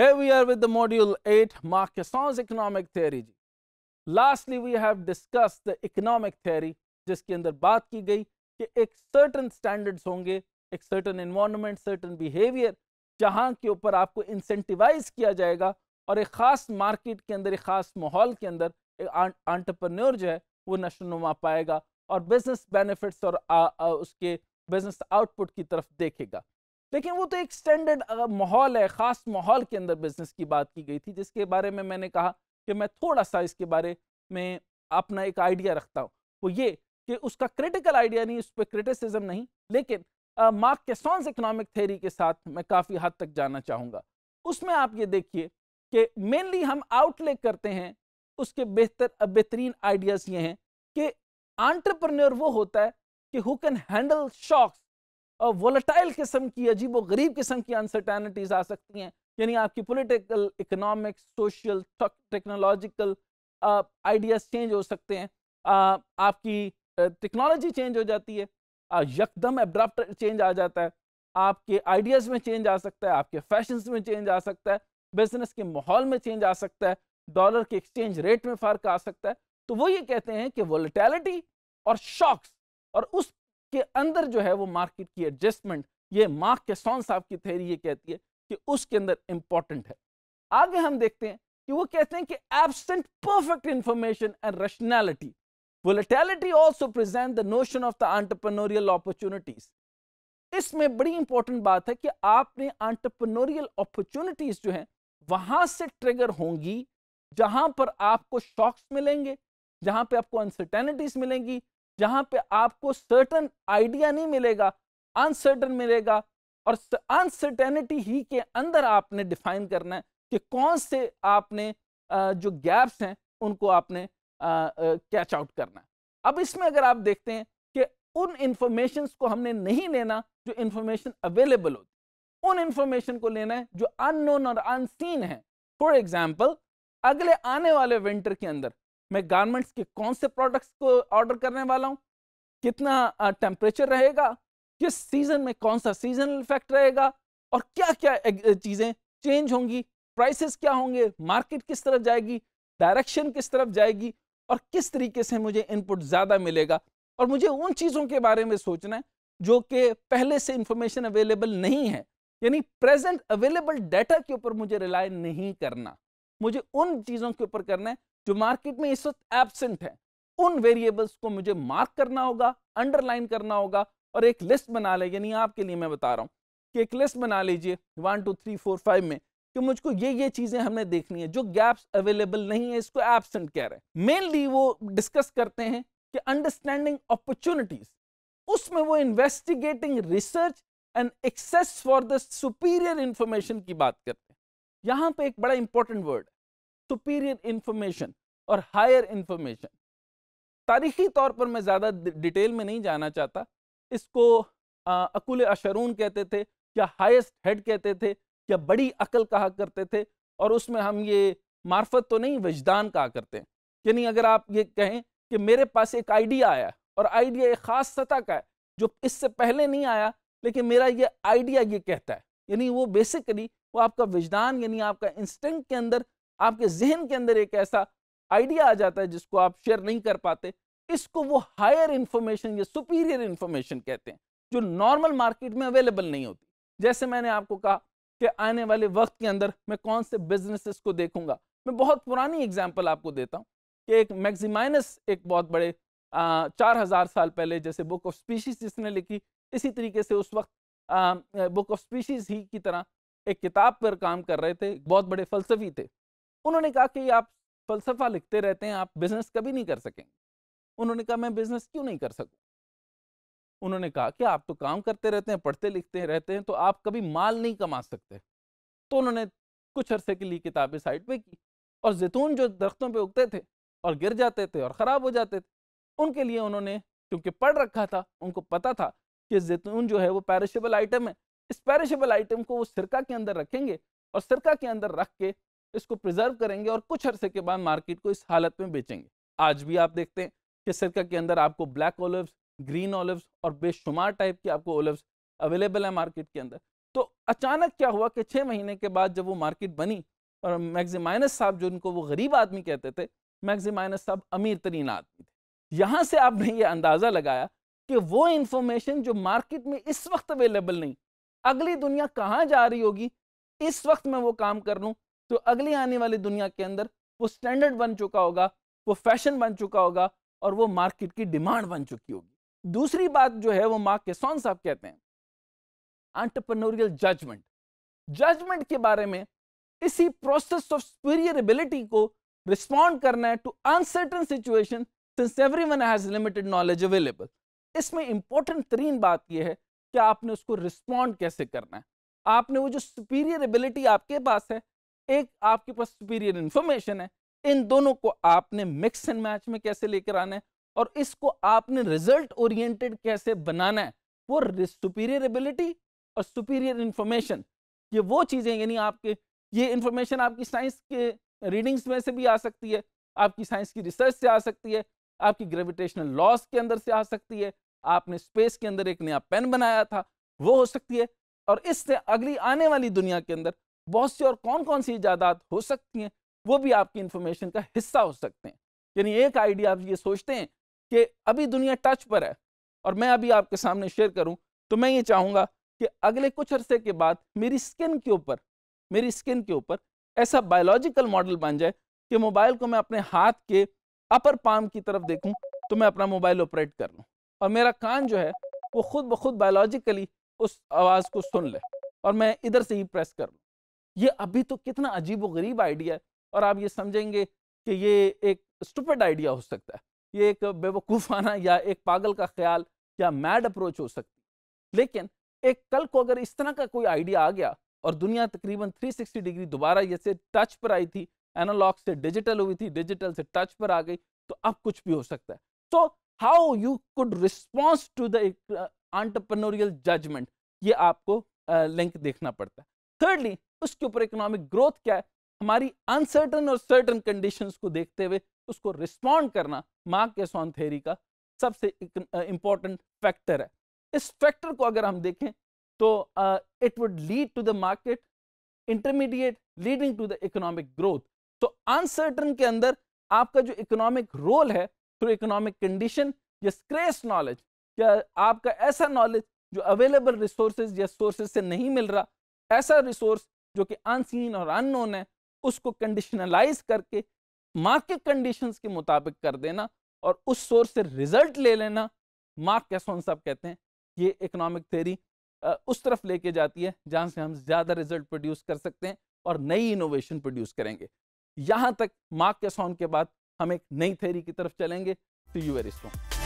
Here we are with the module 8, Marquesson's economic theory. Lastly, we have discussed the economic theory, जिसके अंदर बात की गई कि एक certain standards होंगे एक certain environment, certain behavior, जहाँ के ऊपर आपको incentivize किया जाएगा और एक ख़ास market के अंदर एक ख़ास माहौल के अंदर एक entrepreneur जो है वो नशोनुमा पाएगा और business benefits और आ, आ, उसके बिजनेस आउटपुट की तरफ देखेगा लेकिन वो तो एक स्टैंडर्ड माहौल है ख़ास माहौल के अंदर बिजनेस की बात की गई थी जिसके बारे में मैंने कहा कि मैं थोड़ा सा इसके बारे में अपना एक आइडिया रखता हूँ वो ये कि उसका क्रिटिकल आइडिया नहीं उस पर क्रिटिसिज्म नहीं लेकिन मार्क के सॉन्स इकोनॉमिक थेरी के साथ मैं काफ़ी हद तक जाना चाहूँगा उसमें आप ये देखिए कि मेनली हम आउटले करते हैं उसके बेहतर बेहतरीन आइडियाज़ ये हैं कि आंट्रप्रनोर वो होता है कि who can handle shocks volatile किस्म की अजीब व गरीब किस्म की अनसर्टेनिटीज़ आ सकती हैं यानी आपकी political economic social technological ideas change हो सकते हैं uh, आपकी टेक्नोलॉजी uh, चेंज हो जाती है uh, यकदम एब्राफ्ट चेंज आ जाता है आपके आइडियाज़ में चेंज आ सकता है आपके फैशन में चेंज आ सकता है बिजनेस के माहौल में चेंज आ सकता है डॉलर के एक्सचेंज रेट में फ़र्क आ सकता है तो वो ये कहते हैं कि वोलेटैलिटी और शॉक्स और उस के अंदर जो है वो मार्केट की एडजस्टमेंट ये मार्क के सौन साहब की थेरी ये कहती है कि उसके अंदर इंपॉर्टेंट है आगे हम देखते हैं कि वो कहते हैं कि absent perfect information and rationality volatility also present the notion of the entrepreneurial opportunities इसमें बड़ी इंपॉर्टेंट बात है कि आपने आंटरप्रनोरियल अपॉर्चुनिटीज जो है वहां से ट्रिगर होंगी जहां पर आपको शॉक्स मिलेंगे जहां पे आपको अनसर्टेनिटीज मिलेंगी जहां पे आपको सर्टन आइडिया नहीं मिलेगा अनसर्टन मिलेगा और अनसर्टेनिटी ही के अंदर आपने डिफाइन करना है कि कौन से आपने जो गैप्स हैं उनको आपने कैच आउट करना है अब इसमें अगर आप देखते हैं कि उन इंफॉर्मेशन को हमने नहीं लेना जो इंफॉर्मेशन अवेलेबल होती उन इंफॉर्मेशन को लेना है जो अननोन और अनसीन है फॉर एग्जाम्पल अगले आने वाले विंटर के अंदर मैं गारमेंट्स के कौन से प्रोडक्ट्स को ऑर्डर करने वाला हूँ कितना टेम्परेचर रहेगा किस सीज़न में कौन सा सीजनल इफेक्ट रहेगा और क्या क्या चीज़ें चेंज होंगी प्राइसेस क्या होंगे मार्केट किस तरफ जाएगी डायरेक्शन किस तरफ जाएगी और किस तरीके से मुझे इनपुट ज़्यादा मिलेगा और मुझे उन चीज़ों के बारे में सोचना है जो कि पहले से इंफॉर्मेशन अवेलेबल नहीं है यानी प्रेजेंट अवेलेबल डाटा के ऊपर मुझे रिलाय नहीं करना मुझे उन चीज़ों के ऊपर करना है जो मार्केट में इस वक्त एबसेंट है उन वेरिएबल्स को मुझे मार्क करना होगा अंडरलाइन करना होगा और एक लिस्ट बना ले यानी आपके लिए मैं बता रहा हूँ कि एक लिस्ट बना लीजिए one two three four five में कि मुझको ये ये चीज़ें हमने देखनी है जो गैप्स अवेलेबल नहीं है इसको एबसेंट कह रहे हैं मेनली वो डिस्कस करते हैं कि अंडरस्टैंडिंग अपॉर्चुनिटीज उसमें वो investigating research and access for the superior information की बात करते हैं यहाँ पे एक बड़ा इंपॉर्टेंट वर्ड है सुपीरियर इंफॉर्मेशन और हायर इंफॉर्मेशन तारीखी तौर पर मैं ज़्यादा डिटेल में नहीं जाना चाहता इसको अकुल अशरून कहते थे या हाइस्ट हेड कहते थे या बड़ी अकल कहा करते थे और उसमें हम ये मार्फत तो नहीं वजदान कहा करते हैं यानी अगर आप ये कहें कि मेरे पास एक आइडिया आया और आइडिया एक ख़ास सतह का है जो इससे पहले नहीं आया लेकिन मेरा ये आइडिया ये कहता है यानी वो बेसिकली वो आपका विजदान यानी आपका इंस्टिंक्ट के अंदर आपके जहन के अंदर एक ऐसा आइडिया आ जाता है जिसको आप शेयर नहीं कर पाते इसको वो हायर इन्फॉर्मेशन या सुपीरियर इन्फॉर्मेशन कहते हैं जो नॉर्मल मार्केट में अवेलेबल नहीं होती जैसे मैंने आपको कहा कि आने वाले वक्त के अंदर मैं कौन से बिजनेसेस को देखूंगा मैं बहुत पुरानी एग्जांपल आपको देता हूँ कि एक मैगजीमाइनस एक बहुत बड़े आ, चार हज़ार साल पहले जैसे बुक ऑफ स्पीशीज जिसने लिखी इसी तरीके से उस वक्त आ, बुक ऑफ स्पीशीज ही की तरह एक किताब पर काम कर रहे थे बहुत बड़े फलसफी थे उन्होंने कहा कि आप फलसफा लिखते रहते हैं आप बिजनेस कभी नहीं कर सकेंगे उन्होंने कहा मैं बिजनेस क्यों नहीं कर सकूं उन्होंने कहा कि आप तो काम करते रहते हैं पढ़ते लिखते रहते हैं तो आप कभी माल नहीं कमा सकते तो उन्होंने कुछ अरसे के लिए किताबें साइड पे की और जैतून जो दरख्तों पे उगते थे और गिर जाते थे और ख़राब हो जाते थे उनके लिए उन्होंने क्योंकि पढ़ रखा था उनको पता था कि जैतून जो है वो पैरिशेबल आइटम है इस पैरिशेबल आइटम को वो सिरका के अंदर रखेंगे और सिरका के अंदर रख के इसको प्रिजर्व करेंगे और कुछ अरसे के बाद मार्केट को इस हालत में बेचेंगे आज भी आप देखते हैं कि सिरका के अंदर आपको ब्लैक ओलिव्स ग्रीन ओलिव्स और बेशुमार टाइप के आपको ओलिव्स अवेलेबल है मार्केट के अंदर तो अचानक क्या हुआ कि छः महीने के बाद जब वो मार्केट बनी और मैगजीमाइनस साहब जो उनको वो गरीब आदमी कहते थे मैगजीमाइनस साहब अमीर तरीन आदमी थे यहाँ से आपने ये अंदाज़ा लगाया कि वो इन्फॉर्मेशन जो मार्केट में इस वक्त अवेलेबल नहीं अगली दुनिया कहाँ जा रही होगी इस वक्त मैं वो काम कर लूँ तो अगली आने वाली दुनिया के अंदर वो स्टैंडर्ड बन चुका होगा वो फैशन बन चुका होगा और वो मार्केट की डिमांड बन चुकी होगी दूसरी बात जो है वो मार्क केसौन साहब कहते हैं एंटरप्रनोरियल जजमेंट जजमेंट के बारे में इसी प्रोसेस ऑफ सुपीरियरेबिलिटी को रिस्पॉन्ड करना है to uncertain situation since everyone has limited knowledge available इसमें इंपॉर्टेंट तरीन बात यह है कि आपने उसको रिस्पॉन्ड कैसे करना है आपने वो जो सुपीरियर एबिलिटी आपके पास है एक आपके पास सुपीरियर इंफॉर्मेशन है इन दोनों को आपने मिक्स एंड मैच में कैसे लेकर आना है और इसको आपने रिजल्ट ओरिएंटेड कैसे बनाना है वो सुपीरियर एबिलिटी और सुपीरियर इन्फॉर्मेशन ये वो चीज़ें यानी आपके ये इंफॉर्मेशन आपकी साइंस के रीडिंग्स में से भी आ सकती है आपकी साइंस की रिसर्च से आ सकती है आपकी ग्रेविटेशनल लॉस के अंदर से आ सकती है आपने स्पेस के अंदर एक नया पेन बनाया था वो हो सकती है और इससे अगली आने वाली दुनिया के अंदर बहुत सी और कौन कौन सी ईजादात हो सकती हैं वो भी आपकी इन्फॉर्मेशन का हिस्सा हो सकते हैं यानी एक आइडिया आप ये सोचते हैं कि अभी दुनिया टच पर है और मैं अभी आपके सामने शेयर करूं तो मैं ये चाहूंगा कि अगले कुछ अरसे के बाद मेरी स्किन के ऊपर मेरी स्किन के ऊपर ऐसा बायोलॉजिकल मॉडल बन जाए कि मोबाइल को मैं अपने हाथ के अपर पाम की तरफ देखूं तो मैं अपना मोबाइल ऑपरेट कर लूं और मेरा कान जो है वो खुद ब खुद बायोलॉजिकली उस आवाज़ को सुन ले और मैं इधर से ही प्रेस कर लूँ ये अभी तो कितना अजीब गरीब आइडिया है और आप ये समझेंगे कि ये एक स्टूपेड आइडिया हो सकता है ये एक बेवकूफ़ाना या एक पागल का ख्याल या मैड अप्रोच हो सकती लेकिन एक कल को अगर इस तरह का कोई आइडिया आ गया और दुनिया तकरीबन 360 डिग्री दोबारा जैसे टच पर आई थी एनालॉग से डिजिटल हुई थी डिजिटल से टच पर आ गई तो अब कुछ भी हो सकता है तो how you could response to the entrepreneurial judgement ये आपको लिंक देखना पड़ता है थर्डली उसके ऊपर इकोनॉमिक ग्रोथ क्या है हमारी अनसर्टन और सर्टन कंडीशंस को देखते हुए उसको रिस्पॉन्ड करना मार्क के थेरी का सबसे इंपॉर्टेंट फैक्टर है इस फैक्टर को अगर हम देखें तो it would lead to the market intermediate leading to the economic growth तो अनसर्टन के अंदर आपका जो इकोनॉमिक रोल है थ्रू इकोनॉमिक कंडीशन या स्क्रेस नॉलेज या आपका ऐसा नॉलेज जो अवेलेबल रिसोर्सेज या सोर्सेज से नहीं मिल रहा ऐसा रिसोर्स जो कि अनसीन और अननोन है उसको कंडीशनलाइज करके मार्केट कंडीशंस के मुताबिक कर देना और उस सोर्स से रिजल्ट ले लेना मार्क कैसोन साहब कहते हैं ये इकोनॉमिक थेरी उस तरफ लेके जाती है जहाँ से हम ज़्यादा रिजल्ट प्रोड्यूस कर सकते हैं और नई इनोवेशन प्रोड्यूस करेंगे यहाँ तक मार्क कैसोन के बाद हम एक नई थेरी की तरफ चलेंगे तो यू वेरी स्ट्रॉन्ग